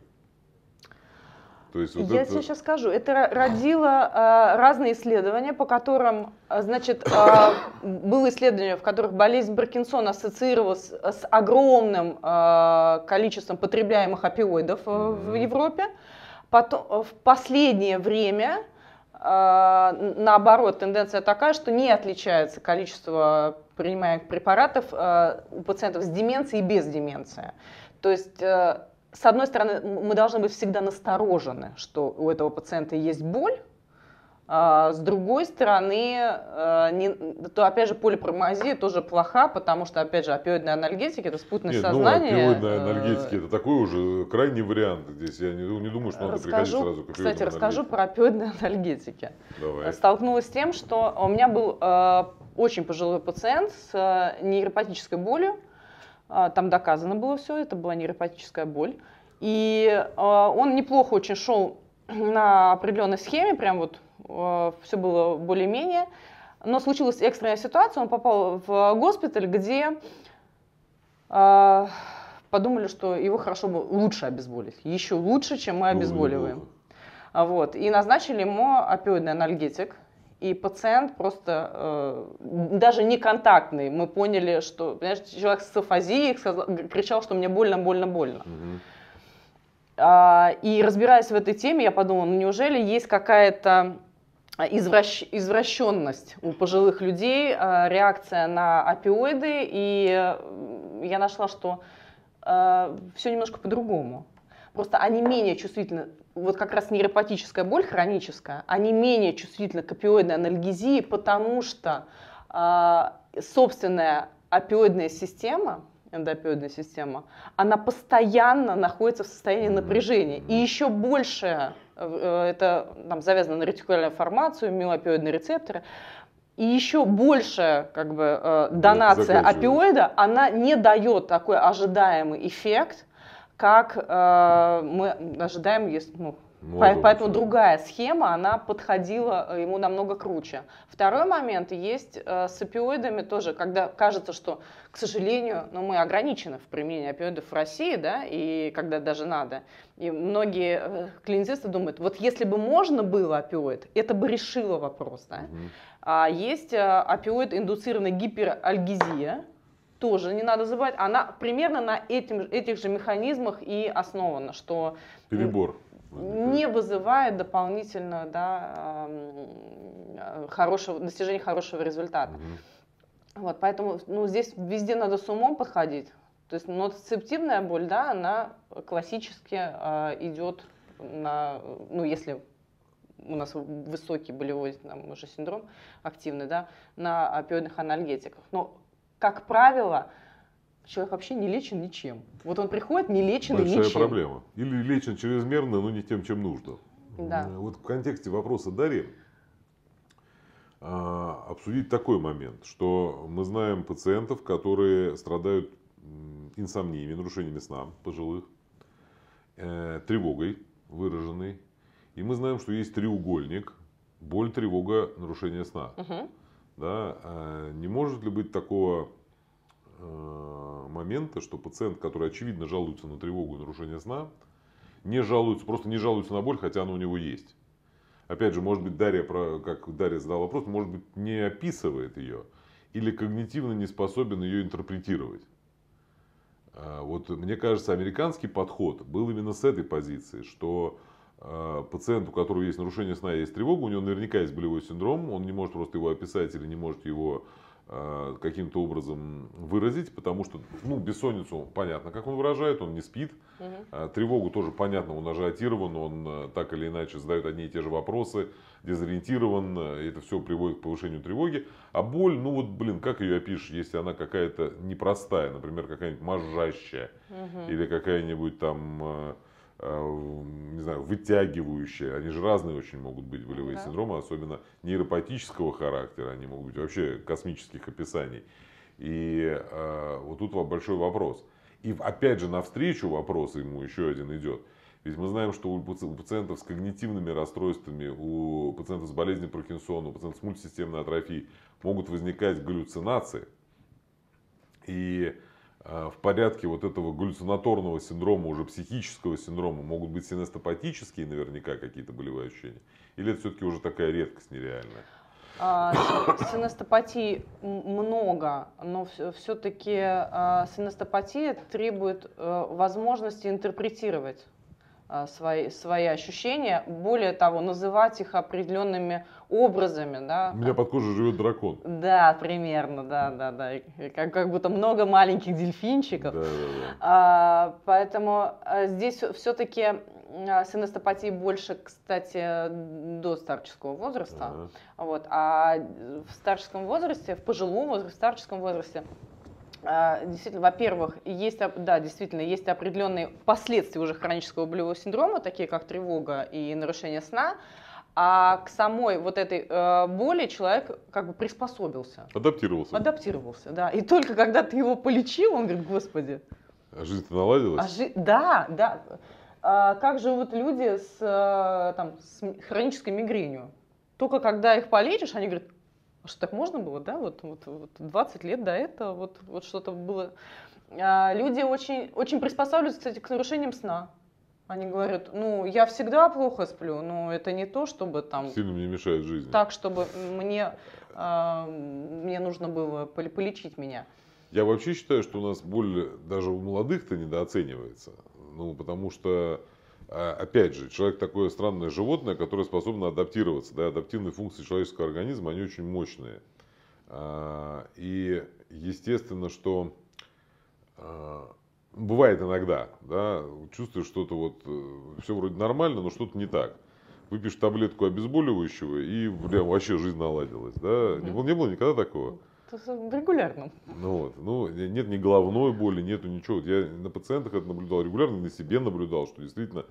То есть вот Я это... тебе сейчас скажу, это родило э, разные исследования, по которым, а, значит, э, было исследование, в которых болезнь Паркинсона ассоциировалась с огромным э, количеством потребляемых опиоидов mm-hmm. в Европе. Потом, в последнее время, э, наоборот, тенденция такая, что не отличается количество принимаемых препаратов э, у пациентов с деменцией и без деменции. То есть э, с одной стороны, мы должны быть всегда насторожены, что у этого пациента есть боль, а с другой стороны, э, не, то опять же полипромазия тоже плоха, потому что, опять же, опиоидные анальгетики, это спутное Нет, ну, сознание. Ну, опиоидные э, анальгетики, это такой уже крайний вариант здесь. Я не, не думаю, что надо расскажу, приходить сразу к опиоидным. Кстати, расскажу про опиоидные анальгетики. Давай. Э, столкнулась с тем, что у меня был э, очень пожилой пациент с нейропатической болью, а, там доказано было все, это была нейропатическая боль. И а, он неплохо очень шел на определенной схеме, прям вот а, все было более-менее. Но случилась экстренная ситуация, он попал в госпиталь, где подумали, что его хорошо бы лучше обезболить, еще лучше, чем мы ну обезболиваем. Вот. И назначили ему опиоидный анальгетик – и пациент просто э, даже не контактный. Мы поняли, что понимаешь, человек с афазией сказал, кричал, что мне больно, больно, больно. Угу. А, и разбираясь в этой теме, я подумала, ну неужели есть какая-то извращ... извращенность у пожилых людей, э, реакция на опиоиды, и э, я нашла, что э, все немножко по-другому. Просто они менее чувствительны вот как раз нейропатическая боль хроническая, они менее чувствительны к опиоидной анальгезии, потому что э, собственная опиоидная система, эндопиоидная система, она постоянно находится в состоянии напряжения. И еще больше э, это там, завязано на ретикулярную формацию, миоопиоидные рецепторы, и еще больше как бы, э, ну, донация опиоида, она не дает такой ожидаемый эффект, как э, мы ожидаем, если, ну, Молодого Поэтому человека. другая схема, она подходила э, ему намного круче. Второй момент есть э, с опиоидами тоже, когда кажется, что, к сожалению, ну, мы ограничены в применении опиоидов в России, да, и когда даже надо. И многие э, клиницисты думают, вот если бы можно было опиоид, это бы решило вопрос. Да? Угу. А есть опиоид-индуцированная гиперальгезия, тоже не надо забывать, она примерно на этим, этих же механизмах и основана, что... Перебор. Не вызывает дополнительно да, э, хорошего, достижения хорошего результата. Угу. Вот, поэтому ну, здесь везде надо с умом подходить. То есть ноцицептивная боль, да, она классически э, а, идет на, ну, если у нас высокий болевой там, уже синдром активный, да, на опиоидных анальгетиках. Но как правило, человек вообще не лечен ничем. Вот он приходит не лечен Большая ничем. Большая проблема. Или лечен чрезмерно, но не тем, чем нужно. Да. Э, вот в контексте вопроса Дарьи а, обсудить такой момент, что мы знаем пациентов, которые страдают инсомниями, нарушениями сна пожилых, э, тревогой выраженной. И мы знаем, что есть треугольник, боль, тревога, нарушение сна. Угу. Да? А не может ли быть такого э, момента, что пациент, который очевидно жалуется на тревогу и нарушение сна, не жалуется, просто не жалуется на боль, хотя она у него есть. Опять же, может быть, Дарья, как Дарья задала вопрос, может быть, не описывает ее или когнитивно не способен ее интерпретировать. А вот мне кажется, американский подход был именно с этой позиции, что а, пациент, у которого есть нарушение сна, есть тревога, у него наверняка есть болевой синдром, он не может просто его описать или не может его а, каким-то образом выразить, потому что ну, бессонницу понятно, как он выражает, он не спит, угу. тревогу тоже понятно, он ажиотирован, он так или иначе задает одни и те же вопросы, дезориентирован, это все приводит к повышению тревоги, а боль, ну вот, блин, как ее опишешь, если она какая-то непростая, например, какая-нибудь мажащая угу. или какая-нибудь там Э, не знаю, вытягивающие, они же разные очень могут быть болевые да. синдромы, особенно нейропатического характера, они могут быть вообще космических описаний. И э, вот тут большой вопрос. И опять же навстречу вопрос ему еще один идет. Ведь мы знаем, что у пациентов с когнитивными расстройствами, у пациентов с болезнью Паркинсона, у пациентов с мультисистемной атрофией могут возникать галлюцинации. И Э, в порядке вот этого галлюцинаторного синдрома, уже психического синдрома, могут быть синестопатические наверняка какие-то болевые ощущения? Или это все-таки уже такая редкость нереальная? А, синестопатии много, но все-таки а, синестопатия требует э, возможности интерпретировать а, свои, свои ощущения, более того, называть их определенными образами. Да. У меня под кожей живет дракон. Да, примерно, да, да, да. как, как будто много маленьких дельфинчиков. Да, да, да. А, поэтому а, здесь все-таки а, синестопатии больше, кстати, до старческого возраста. Ага. Вот. А в старческом возрасте, в пожилом возрасте, в старческом возрасте а, действительно, во-первых, есть, да, действительно, есть определенные последствия уже хронического болевого синдрома, такие как тревога и нарушение сна, а к самой вот этой э, боли человек как бы приспособился. Адаптировался. Адаптировался, да. И только когда ты его полечил, он говорит, господи. А жизнь-то наладилась? А жи... Да, да. А как живут люди с, э, там, с хронической мигренью? Только когда их полечишь, они говорят, что так можно было, да, вот, вот, вот 20 лет до этого, вот, вот что-то было. А люди очень, очень приспосабливаются, кстати, к нарушениям сна. Они говорят, ну, я всегда плохо сплю, но это не то, чтобы там... Сильно мне мешает жизнь. Так, чтобы мне, э, мне нужно было полечить меня. Я вообще считаю, что у нас боль даже у молодых-то недооценивается. Ну, потому что а, опять же, человек такое странное животное, которое способно адаптироваться. Да, адаптивные функции человеческого организма, они очень мощные. А, и естественно, что а, бывает иногда, да, чувствуешь что-то вот, э, все вроде нормально, но что-то не так. Выпьешь таблетку обезболивающего, и прям вообще жизнь наладилась. Да? Не, было, не было никогда такого? регулярно. Ну, вот, ну, нет ни головной боли, нету ничего. я на пациентах это наблюдал регулярно, на себе наблюдал, что действительно,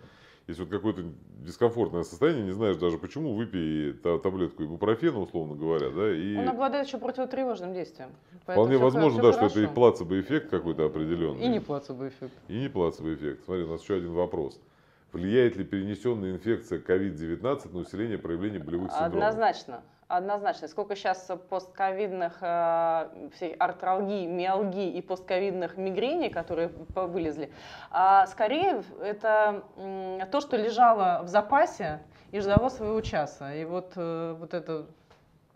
если вот какое-то дискомфортное состояние, не знаешь даже почему, выпей таблетку ибупрофена, условно говоря, да, и... Он обладает еще противотревожным действием. Вполне все, возможно, все да, хорошо. что это и плацебо-эффект какой-то определенный. И не плацебо-эффект. И не плацебо-эффект. Смотри, у нас еще один вопрос. Влияет ли перенесенная инфекция COVID-19 на усиление проявления болевых синдромов? Однозначно. Синдромов? однозначно. Сколько сейчас постковидных э, артралгий, миалгий и постковидных мигрений, которые вылезли, а скорее это э, то, что лежало в запасе и ждало своего часа. И вот, э, вот, это,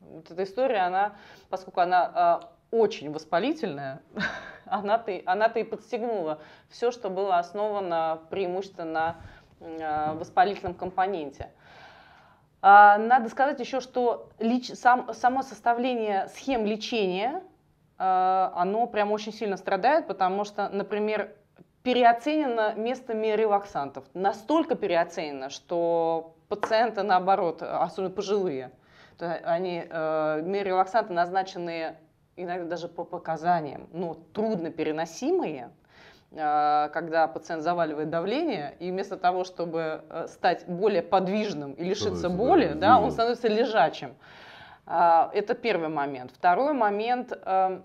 вот эта история, она, поскольку она э, очень воспалительная, она-то, она-то и подстегнула все, что было основано преимущественно на э, воспалительном компоненте. А, надо сказать еще, что лич, сам, само составление схем лечения, а, оно прям очень сильно страдает, потому что, например, переоценено место релаксантов. Настолько переоценено, что пациенты, наоборот, особенно пожилые, они, э, релаксанты назначены иногда даже по показаниям, но трудно переносимые – а, когда пациент заваливает давление, и вместо того, чтобы э, стать более подвижным и лишиться боли, да, он становится лежачим. А, это первый момент. Второй момент. Эм,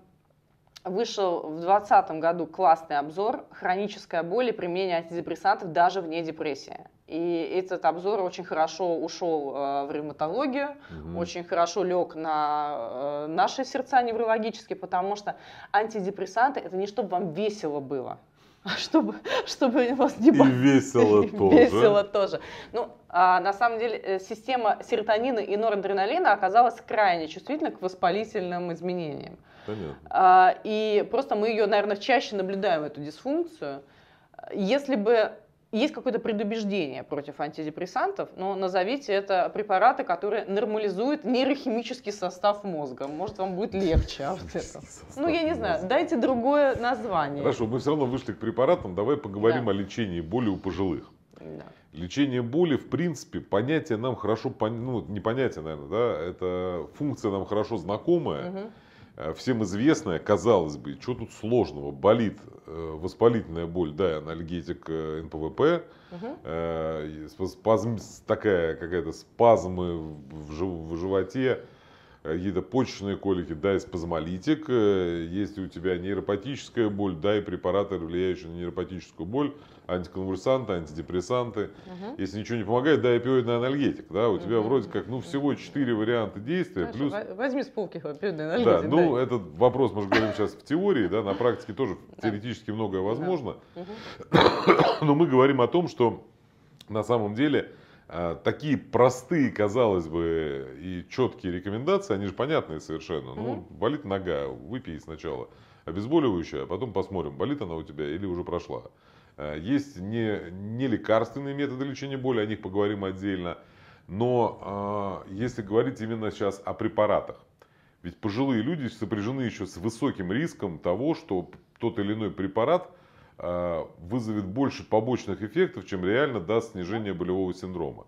вышел в 2020 году классный обзор «Хроническая боль и применение антидепрессантов даже вне депрессии». И этот обзор очень хорошо ушел э, в ревматологию, угу. очень хорошо лег на э, наши сердца неврологические, потому что антидепрессанты – это не чтобы вам весело было. чтобы, чтобы вас не было. И весело и тоже. Весело тоже. Ну, а, на самом деле, э, система серотонина и норадреналина оказалась крайне чувствительна к воспалительным изменениям. Понятно. А, и просто мы ее, наверное, чаще наблюдаем, эту дисфункцию. Если бы есть какое-то предубеждение против антидепрессантов, но назовите это препараты, которые нормализуют нейрохимический состав мозга. Может, вам будет легче от этого. Ну, я не знаю, дайте другое название. Хорошо, мы все равно вышли к препаратам, давай поговорим да. о лечении боли у пожилых. Да. Лечение боли, в принципе, понятие нам хорошо, ну, не понятие, наверное, да, это функция нам хорошо знакомая. Угу Э, всем известная, казалось бы, что тут сложного, болит, э, воспалительная боль, да, анальгетик э, НПВП, угу. спазм, такая какая-то спазмы в животе, Э, какие-то почечные колики, дай спазмолитик. Э, Если у тебя нейропатическая боль, дай препараты, влияющие на нейропатическую боль, антиконвульсанты, антидепрессанты. Угу. Если ничего не помогает, дай опиоидный анальгетик. Да? У угу. тебя вроде как ну, всего четыре варианта действия. Хорошо, плюс... Возьми с полки опиоидный анальгетик. Да, ну дай. этот вопрос мы же говорим сейчас в теории, да, на практике тоже да. теоретически многое возможно. Да. Угу. Но мы говорим о том, что на самом деле а, такие простые, казалось бы, и четкие рекомендации, они же понятные совершенно. Ну, болит нога, выпей сначала обезболивающее, а потом посмотрим, болит она у тебя или уже прошла. А, есть не, не лекарственные методы лечения боли, о них поговорим отдельно. Но а, если говорить именно сейчас о препаратах, ведь пожилые люди сопряжены еще с высоким риском того, что тот или иной препарат – а, вызовет больше побочных эффектов, чем реально даст снижение болевого синдрома.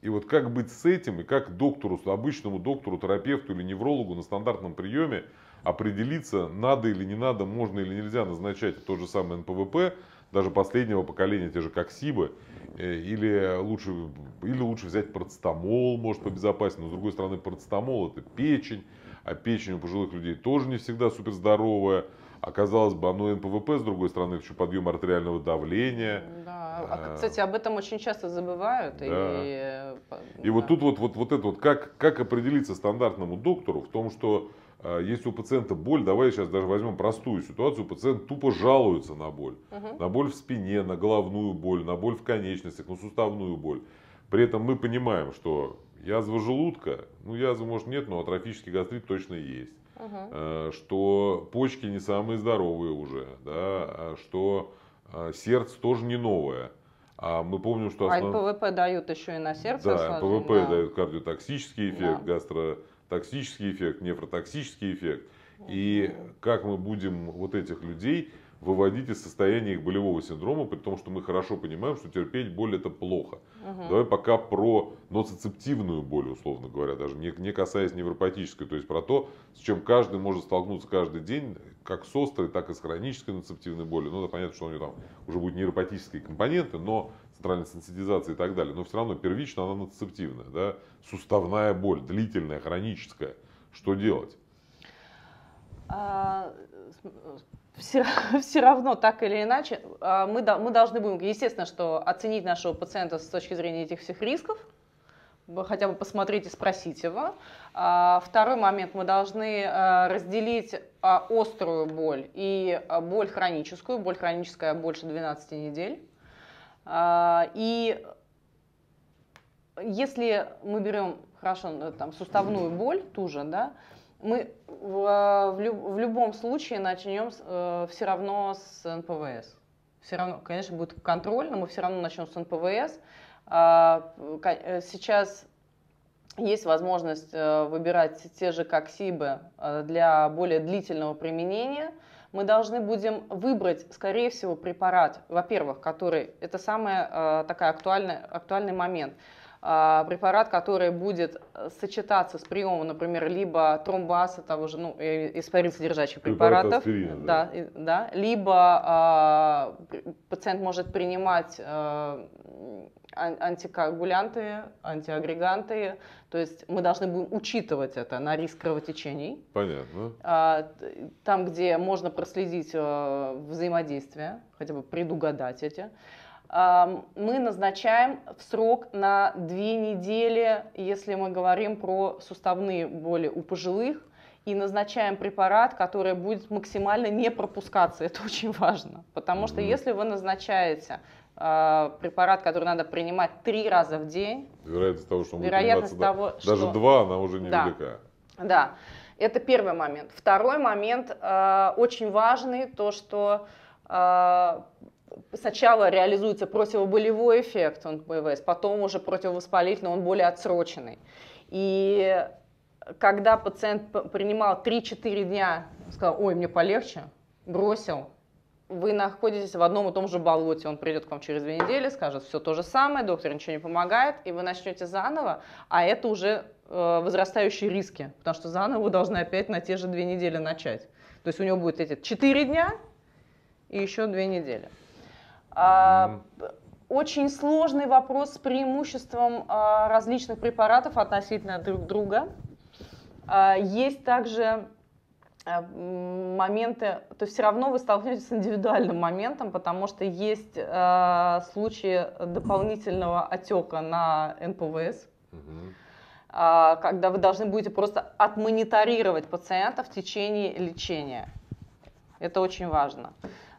И вот как быть с этим, и как доктору, обычному доктору, терапевту или неврологу на стандартном приеме определиться, надо или не надо, можно или нельзя назначать то же самое НПВП, даже последнего поколения, те же как э, или лучше, или лучше взять процетамол, может побезопаснее, но с другой стороны процетамол это печень, а печень у пожилых людей тоже не всегда суперздоровая, здоровая, а казалось бы, оно НПВП, с другой стороны, еще подъем артериального давления. Да, а, э. кстати, об этом очень часто забывают. Да. И, э, и да. вот тут вот, вот, вот это вот, как, как определиться стандартному доктору в том, что э, если у пациента боль, давай сейчас даже возьмем простую ситуацию, пациент тупо жалуется на боль. Угу. На боль в спине, на головную боль, на боль в конечностях, на суставную боль. При этом мы понимаем, что язва желудка, ну язвы может нет, но атрофический гастрит точно есть. Угу. Что почки не самые здоровые уже, да, а что а, сердце тоже не новое. А мы помним, что... А основ... А ПВП дают еще и на сердце. Да, ПВП да. дают кардиотоксический эффект, да. гастротоксический эффект, нефротоксический эффект. И как мы будем вот этих людей выводить из состояния их болевого синдрома, при том, что мы хорошо понимаем, что терпеть боль это плохо. Угу. Давай пока про ноцицептивную боль, условно говоря, даже не, не касаясь невропатической, то есть про то, с чем каждый может столкнуться каждый день, как с острой, так и с хронической ноцептивной болью. Ну, да, понятно, что у нее там уже будут нейропатические компоненты, но центральной сенситизации и так далее, но все равно первично она ноцептивная, да, суставная боль, длительная, хроническая. Что делать? А, все, все равно, так или иначе, а, мы, мы должны будем, естественно, что оценить нашего пациента с точки зрения этих всех рисков, хотя бы посмотреть и спросить его. А, второй момент, мы должны а, разделить острую боль и боль хроническую, боль хроническая больше 12 недель. И если мы берем, хорошо, ну, там, суставную боль, ту же, да, мы в, э, в, люб, в любом случае начнем э, все равно с НПВС. Все равно, конечно, будет контроль, но мы все равно начнем с НПВС. А, э, сейчас есть возможность э, выбирать те же коксибы э, для более длительного применения. Мы должны будем выбрать, скорее всего, препарат, во-первых, который это самый э, такой актуальный, актуальный момент – а, препарат, который будет э, сочетаться с приемом, например, либо тромбаса, того же, ну, испаринсодержащих препаратов, Препарат да, да. да, либо а, пациент может принимать а, антикоагулянты, антиагреганты, то есть мы должны будем учитывать это на риск кровотечений. Понятно. А, там, где можно проследить а, взаимодействие, хотя бы предугадать эти мы назначаем в срок на две недели, если мы говорим про суставные боли у пожилых, и назначаем препарат, который будет максимально не пропускаться. Это очень важно, потому что если вы назначаете а, препарат, который надо принимать три раза в день, вероятность того, что он вероятность будет того, да, что... даже два, она уже невелика. Да. да, это первый момент. Второй момент э, очень важный, то что а, сначала реализуется противоболевой эффект он ПВС, потом уже противовоспалительный, он более отсроченный. И когда пациент принимал 3-4 дня, сказал, ой, мне полегче, бросил, вы находитесь в одном и том же болоте. Он придет к вам через две недели, скажет все то же самое, доктор ничего не помогает, и вы начнете заново, а это уже э, возрастающие риски, потому что заново вы должны опять на те же две недели начать. То есть у него будет эти 4 дня и еще две недели. А, очень сложный вопрос с преимуществом а, различных препаратов относительно друг друга. А, есть также моменты, то все равно вы столкнетесь с индивидуальным моментом, потому что есть случаи дополнительного отека на НПВС, когда вы должны будете просто отмониторировать пациента в течение лечения. Это очень важно.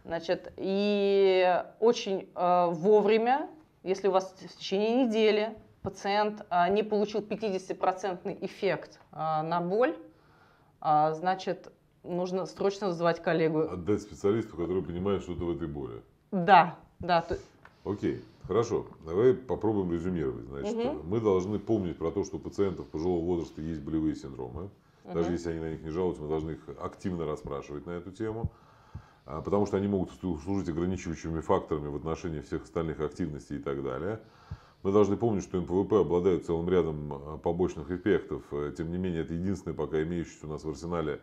Значит, и очень э, вовремя, если у вас в течение недели пациент э, не получил 50% эффект э, на боль, э, значит, нужно срочно вызывать коллегу. Отдать специалисту, который понимает что-то в этой боли. Да, да. То... Окей, хорошо. Давай попробуем резюмировать. Значит, угу. мы должны помнить про то, что у пациентов пожилого возраста есть болевые синдромы. Даже угу. если они на них не жалуются, мы должны их активно расспрашивать на эту тему. А, потому что они могут служить ограничивающими факторами в отношении всех остальных активностей и так далее. Мы должны помнить, что МПВП обладает целым рядом а, побочных эффектов. Э, тем не менее, это единственные пока имеющиеся у нас в арсенале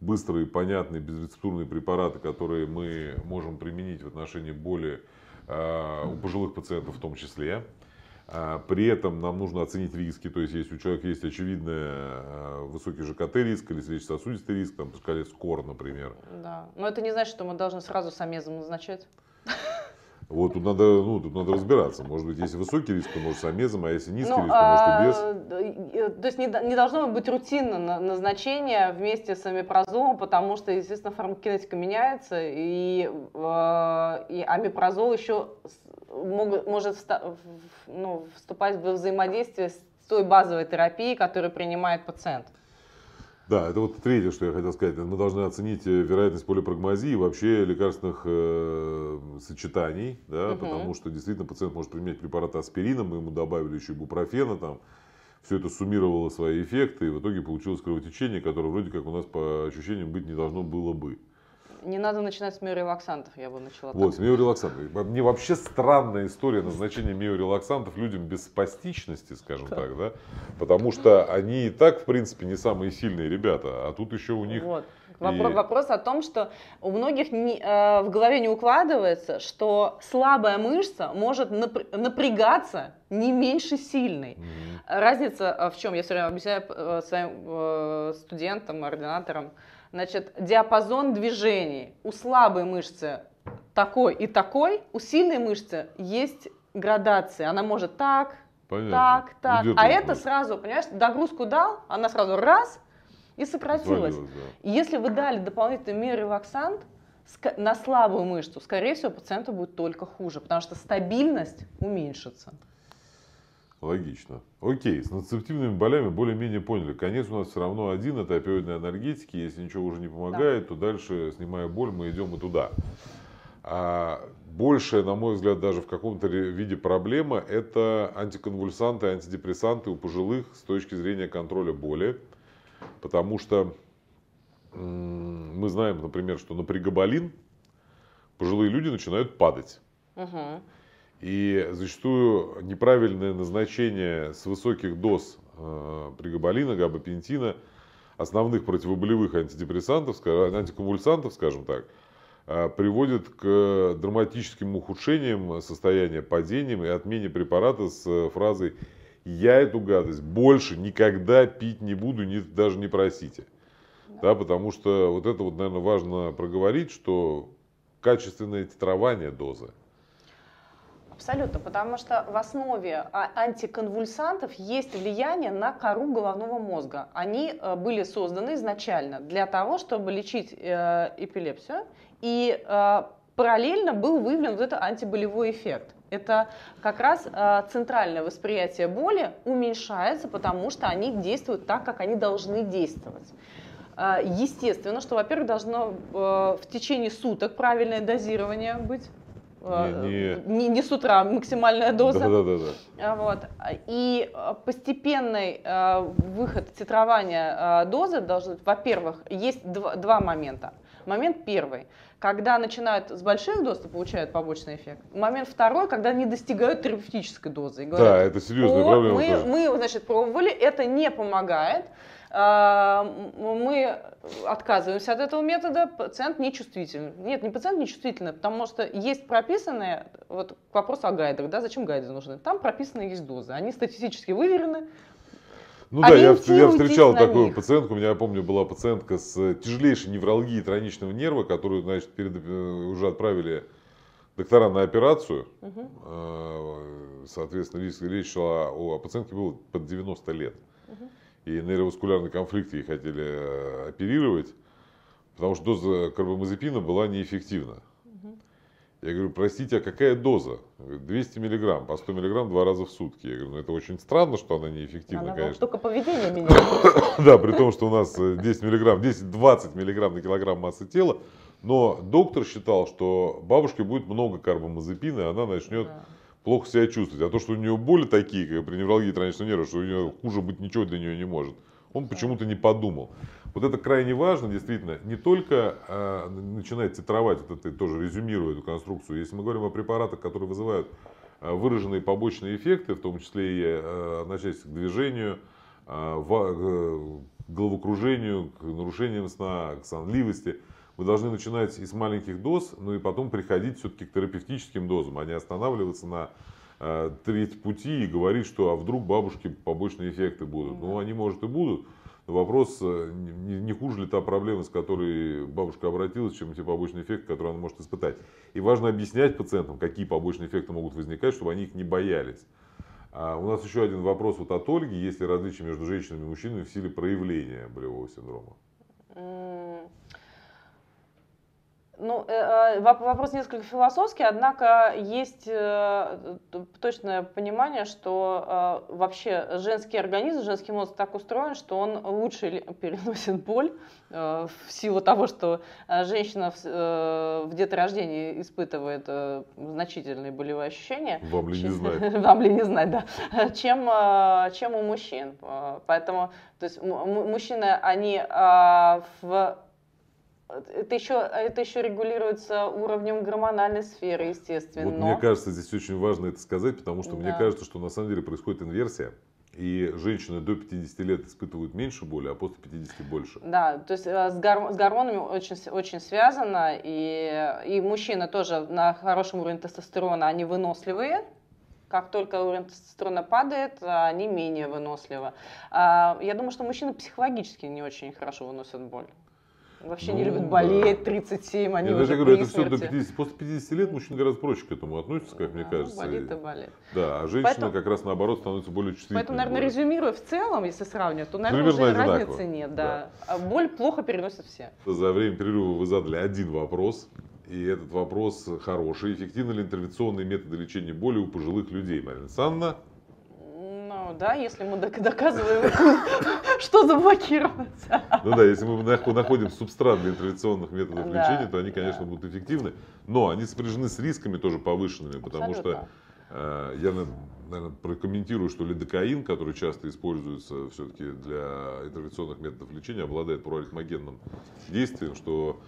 быстрые, понятные, безрецептурные препараты, которые мы можем применить в отношении боли а, у пожилых пациентов в том числе. А при этом нам нужно оценить риски, то есть если у человека есть очевидный э, высокий ЖКТ риск или сердечно-сосудистый риск, там по СКОР, например. Да, но это не значит, что мы должны сразу самезом назначать. Вот тут надо, ну, тут надо разбираться. Может быть, если высокий риск, то может самезом, а если низкий ну, риск, то может и без. А, то есть не, не должно быть рутинно назначение вместе с амипрозолом, потому что, естественно, фармакинетика меняется, и, э, и амипрозол еще могут, может ну, вступать во взаимодействие с той базовой терапией, которую принимает пациент. Да, это вот третье, что я хотел сказать. Мы должны оценить э, вероятность полипрагмазии и вообще лекарственных э, сочетаний, да, угу. потому что действительно пациент может применять препараты аспирином, мы ему добавили еще бупрофена, там, все это суммировало свои эффекты, и в итоге получилось кровотечение, которое вроде как у нас по ощущениям быть не должно было бы. Не надо начинать с миорелаксантов, я бы начала. Вот, с миорелаксантов. Мне вообще странная история назначения миорелаксантов людям без спастичности, скажем да. так, да? Потому что они и так, в принципе, не самые сильные ребята, а тут еще у них... Вот. Вопрос, и... вопрос о том, что у многих не, э, в голове не укладывается, что слабая мышца может напр напрягаться не меньше сильной. Mm-hmm. Разница э, в чем? Я все время объясняю э, своим э, студентам, ординаторам. Значит, диапазон движений. У слабой мышцы такой и такой, у сильной мышцы есть градация. Она может так, Понятно. так, так. Идет а это будет. сразу, понимаешь, догрузку дал, она сразу раз и сократилась. Свалилась, да. Если вы дали дополнительный мир релаксант на слабую мышцу, скорее всего, пациенту будет только хуже, потому что стабильность уменьшится. Логично. Окей, с нацептивными болями более-менее поняли. Конец у нас все равно один, это опиоидные анальгетики. Если ничего уже не помогает, да. то дальше, снимая боль, мы идем и туда. А большая, на мой взгляд, даже в каком-то виде проблема – это антиконвульсанты, антидепрессанты у пожилых с точки зрения контроля боли. Потому что мы знаем, например, что на пригабалин пожилые люди начинают падать. Угу. И зачастую неправильное назначение с высоких доз э, пригабалина, габапентина, основных противоболевых антидепрессантов, антиконвульсантов, скажем так, э, приводит к драматическим ухудшениям состояния, падениям и отмене препарата с э, фразой «я эту гадость больше никогда пить не буду, не, даже не просите». да, потому что вот это вот, наверное, важно проговорить, что качественное титрование дозы – Абсолютно, потому что в основе а, антиконвульсантов есть влияние на кору головного мозга. Они э, были созданы изначально для того, чтобы лечить э, эпилепсию, и э, параллельно был выявлен вот этот антиболевой эффект. Это как раз центральное восприятие боли уменьшается, потому что они действуют так, как они должны действовать. Естественно, что, во-первых, должно в течение суток правильное дозирование быть не, э, не... не, с утра максимальная доза. Да, да, да, да. Вот. И э, постепенный э, выход титрования дозы должен, во-первых, есть два, два момента. Момент первый, когда начинают с больших доз, получают побочный эффект. Момент второй, когда они достигают терапевтической дозы. И говорят, да, это серьезная проблема. Мы, мы, значит, пробовали, это не помогает. А, мы отказываемся от этого метода, пациент нечувствителен. Нет, не пациент нечувствителен, потому что есть прописанные, вот к вопросу о гайдах, да, зачем гайды нужны? Там прописаны есть дозы, они статистически выверены, ну да, я, я встречал такую них. пациентку. У меня, я помню, была пациентка с тяжелейшей невралгией тройничного нерва, которую, значит, перед, э, уже отправили доктора на операцию. Угу. Соответственно, речь шла о, о а пациентке было под 90 лет. Угу и нейроваскулярный конфликт ей хотели э, оперировать, потому что доза карбамазепина была неэффективна. Угу. Я говорю, простите, а какая доза? 200 миллиграмм, по 100 миллиграмм два раза в сутки. Я говорю, ну это очень странно, что она неэффективна, она, конечно. Только поведение меняется. Да, при том, что у нас 10 э, миллиграмм, 10-20 миллиграмм на килограмм массы тела, но доктор считал, что бабушке будет много карбамазепина, и она начнет да плохо себя чувствовать. А то, что у нее боли такие, как при невралгии троничного нерва, что у нее хуже быть ничего для нее не может, он почему-то не подумал. Вот это крайне важно, действительно, не только а, начинает титровать, вот это тоже резюмирую эту конструкцию, если мы говорим о препаратах, которые вызывают а, выраженные побочные эффекты, в том числе и а, относясь к движению, а, в, а, к э, головокружению, к нарушениям сна, к сонливости – вы должны начинать из маленьких доз, ну и потом приходить все-таки к терапевтическим дозам, а не останавливаться на э, треть пути и говорить, что а вдруг бабушки побочные эффекты будут. Да. Ну, они, может, и будут. Но вопрос, э, не, не хуже ли та проблема, с которой бабушка обратилась, чем те побочные эффекты, которые она может испытать. И важно объяснять пациентам, какие побочные эффекты могут возникать, чтобы они их не боялись. А у нас еще один вопрос вот от Ольги. Есть ли различия между женщинами и мужчинами в силе проявления болевого синдрома? Ну, э, э, вопрос несколько философский, однако есть э, точное понимание, что вообще женский организм, женский мозг так устроен, что он лучше переносит боль в силу того, что женщина в деторождении испытывает значительные болевые ощущения. Вам ли не знать. Вам ли не знать, да. Чем, чем у мужчин. Поэтому, то есть мужчины, они в это еще, это еще регулируется уровнем гормональной сферы, естественно. Вот мне кажется, здесь очень важно это сказать, потому что да. мне кажется, что на самом деле происходит инверсия. И женщины до 50 лет испытывают меньше боли, а после 50 больше. Да, то есть э, с, гор- с гормонами очень, очень связано. И, и мужчины тоже на хорошем уровне тестостерона, они выносливые. Как только уровень тестостерона падает, они менее выносливы. А, я думаю, что мужчины психологически не очень хорошо выносят боль вообще ну, не любят болеть, да. 37, они Я уже даже говорю, это все до 50. После 50 лет мужчина гораздо проще к этому относится как да, мне кажется. Ну, болит и болит. Да, а женщина поэтому, как раз наоборот становится более чувствительной. Поэтому, наверное, более. резюмируя в целом, если сравнивать, то, наверное, Примерно уже одинаково. разницы нет. Да. Да. А боль плохо переносят все. За время перерыва вы задали один вопрос. И этот вопрос хороший. Эффективны ли интервенционные методы лечения боли у пожилых людей, Марина Санна? да, если мы доказываем, что заблокироваться. Ну да, если мы находим субстрат для интервенционных методов лечения, то они, конечно, будут эффективны, но они сопряжены с рисками тоже повышенными, потому что э, я, наверное, прокомментирую, что лидокаин, который часто используется все-таки для интервенционных методов лечения, обладает проаритмогенным действием, что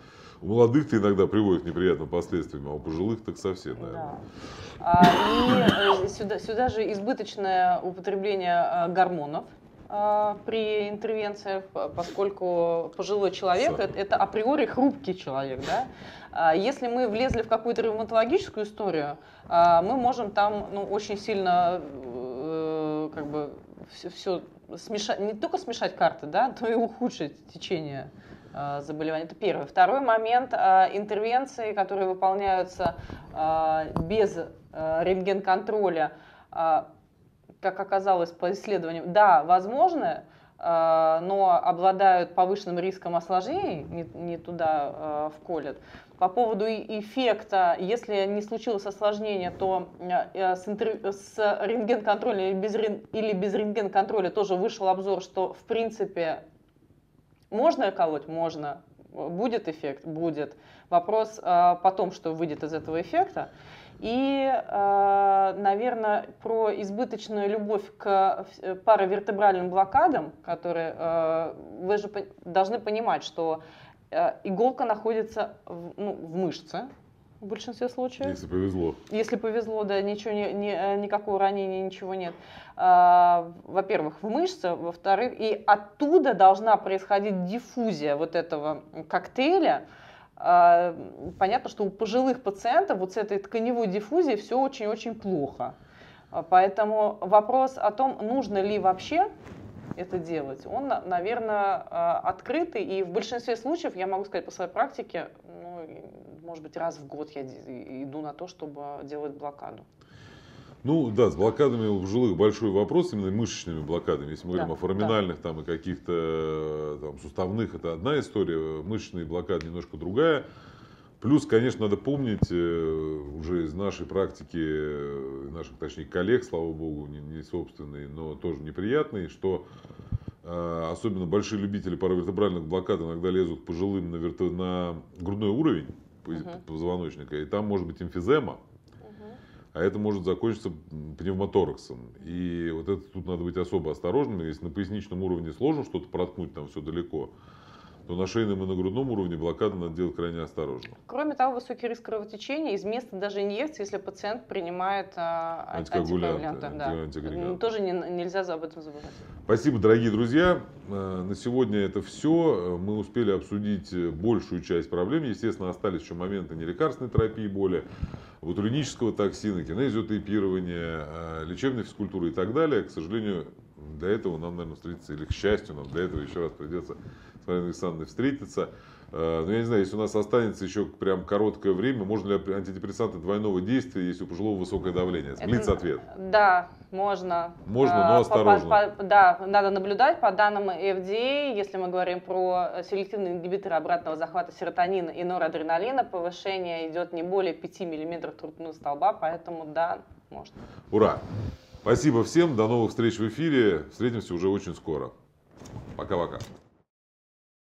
у молодых-то иногда приводит к неприятным последствиям, а у пожилых так совсем, наверное. Да. А, и э, сюда, сюда же избыточное употребление э, гормонов э, при интервенциях, поскольку пожилой человек это, это априори хрупкий человек, да, а, если мы влезли в какую-то ревматологическую историю, а, мы можем там ну, очень сильно как бы все, все смешать, не только смешать карты, да, но и ухудшить течение Э, заболевания. Это первый. Второй момент э, интервенции, которые выполняются э, без рентген-контроля, как оказалось по исследованиям, да, возможно, но обладают повышенным риском осложнений, не, не туда вколят. По поводу эффекта, если не случилось осложнение, то с, интер... с рентген-контроля или без, рен... или без рентген-контроля тоже вышел обзор, что в принципе можно колоть? Можно. Будет эффект? Будет. Вопрос э, потом, что выйдет из этого эффекта. И, э, наверное, про избыточную любовь к э, паравертебральным блокадам, которые э, вы же должны понимать, что э, иголка находится в, ну, в мышце, в большинстве случаев. Если повезло. Если повезло, да, ничего не, не, э, никакого ранения, ничего нет. Э, во-первых, в мышцы, во-вторых, и оттуда должна происходить диффузия вот этого коктейля. Э, понятно, что у пожилых пациентов вот с этой тканевой диффузией все очень-очень плохо. Э, поэтому вопрос о том, нужно ли вообще это делать, он, наверное, открытый. И в большинстве случаев, я могу сказать по своей практике, ну, может быть, раз в год я иду на то, чтобы делать блокаду. Ну да, с блокадами у пожилых большой вопрос, именно мышечными блокадами. Если мы да, говорим о форминальных да. там, и каких-то э, там, суставных, это одна история, мышечные блокады немножко другая. Плюс, конечно, надо помнить э, уже из нашей практики, э, наших, точнее, коллег, слава богу, не, не собственные, но тоже неприятные, что особенно большие любители паравертебральных блокад иногда лезут пожилым на, верто... на грудной уровень угу. позвоночника, и там может быть эмфизема а это может закончиться пневмотораксом. И вот это тут надо быть особо осторожным. Если на поясничном уровне сложно что-то проткнуть, там все далеко, то на шейном и на грудном уровне блокада надо делать крайне осторожно. Кроме того, высокий риск кровотечения из места даже инъекции, если пациент принимает э, антикоагулянты. антикоагулянты да. Тоже не, нельзя об этом забывать. Спасибо, дорогие друзья. Э, на сегодня это все. Э, мы успели обсудить э, большую часть проблем. Естественно, остались еще моменты нелекарственной терапии боли, бутулинического токсина, кинезиотейпирования, лечебной физкультуры и так далее. К сожалению, для этого нам, наверное, встретиться, или к счастью, нам для этого еще раз придется с Александрой встретиться. Э, но ну, я не знаю, если у нас останется еще прям короткое время, можно ли антидепрессанты двойного действия, если у пожилого высокое давление? Блиц ответ. Да, можно. Можно, э, но осторожно. По, по, да, надо наблюдать. По данным FDA, если мы говорим про селективные ингибиторы обратного захвата серотонина и норадреналина, повышение идет не более 5 мм трубного столба, поэтому да, можно. Ура! Спасибо всем, до новых встреч в эфире. Встретимся уже очень скоро. Пока-пока.